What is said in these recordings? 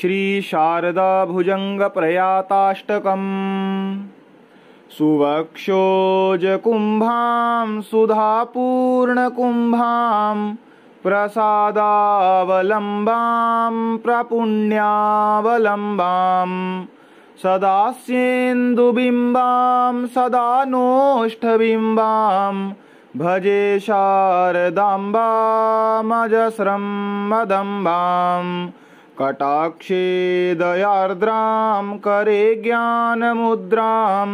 श्री शारदा भुजंग श्रीशारदाभुजङ्गप्रयाताष्टकम् सुवक्षोजकुम्भां सुधापूर्णकुम्भां प्रसादावलम्बां प्रपुण्यावलम्बां सदास्येन्दुबिम्बां सदा नोष्ठबिम्बां भजे शारदाम्बामजस्रं मदम्बाम् कटाक्षे दयार्द्रां करे ज्ञानमुद्रां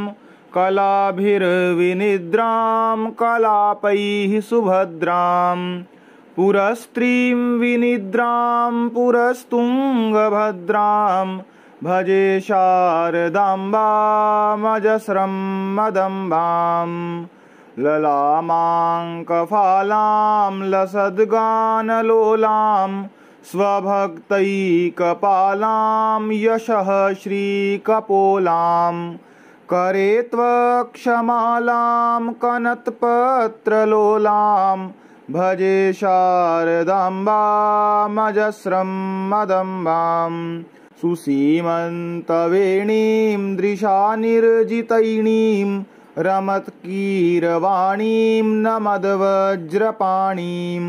कलाभिर्विनिद्रां कलापैः सुभद्रां पुरस्त्रीं विनिद्रां पुरस्तुङ्गभद्रां भजे शारदाम्बामजस्रं मदम्बाम् ललामाङ्कफालां लला मां लसद्गानलोलाम् स्वभक्तैकपालां यशः श्रीकपोलां करे त्वक्षमालां कनत्पत्रलोलां भजे शारदाम्बामजस्रं मदम्बाम् सुसीमन्तवेणीं दृशानिर्जितैणीं रमत्कीरवाणीं न मदवज्रपाणीम्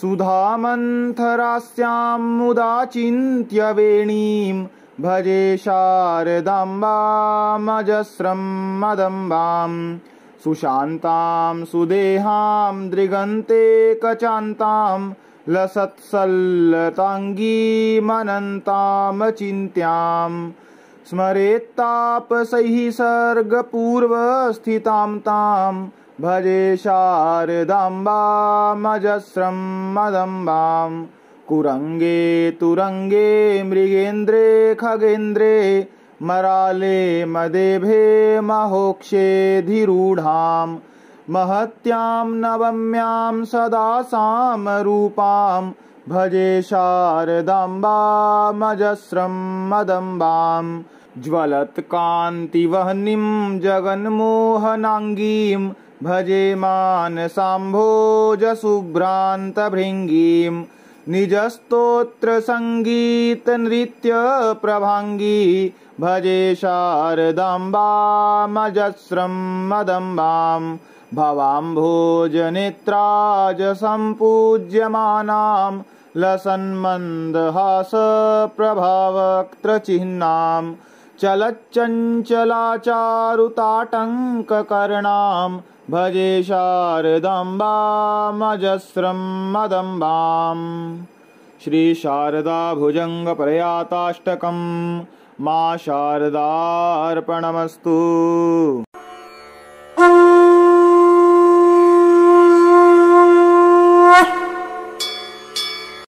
सुधामन्थरास्यां मुदा चिन्त्य वेणीं भजे शारदाम्बामजस्रं मदम्बां सुशान्तां सुदेहां दृगन्ते कचान्तां लसत्सल्लताङ्गीमनन्तामचिन्त्याम् पूर्व स्थिताम ताम भजे मजस्रम मदम्बां कुरंगे तुरंगे मृगेन्द्रे खगेन्द्रे मराले मदेभे महोक्षे धिरूढां महत्याम नवम्यां सदा रूपाम भजे शारदाम्बा मदम्बां ज्वलत् कान्ति जगन्मोहनाङ्गीं भजे मानसाम्भोजसुभ्रान्तभृङ्गीं शाम्भोज निजस्तोत्र सङ्गीत नृत्यप्रभाङ्गी भजे शारदाम्बा मदम्बाम् भवाम्भोजनित्राज सम्पूज्यमानां लसन्मन्दहासप्रभावक्त्रचिह्नां चलच्चञ्चलाचारुताटङ्ककर्णां भजे शारदाम्बामजस्रं मदम्बाम् श्रीशारदा भुजङ्गप्रयाताष्टकं मा शारदार्पणमस्तु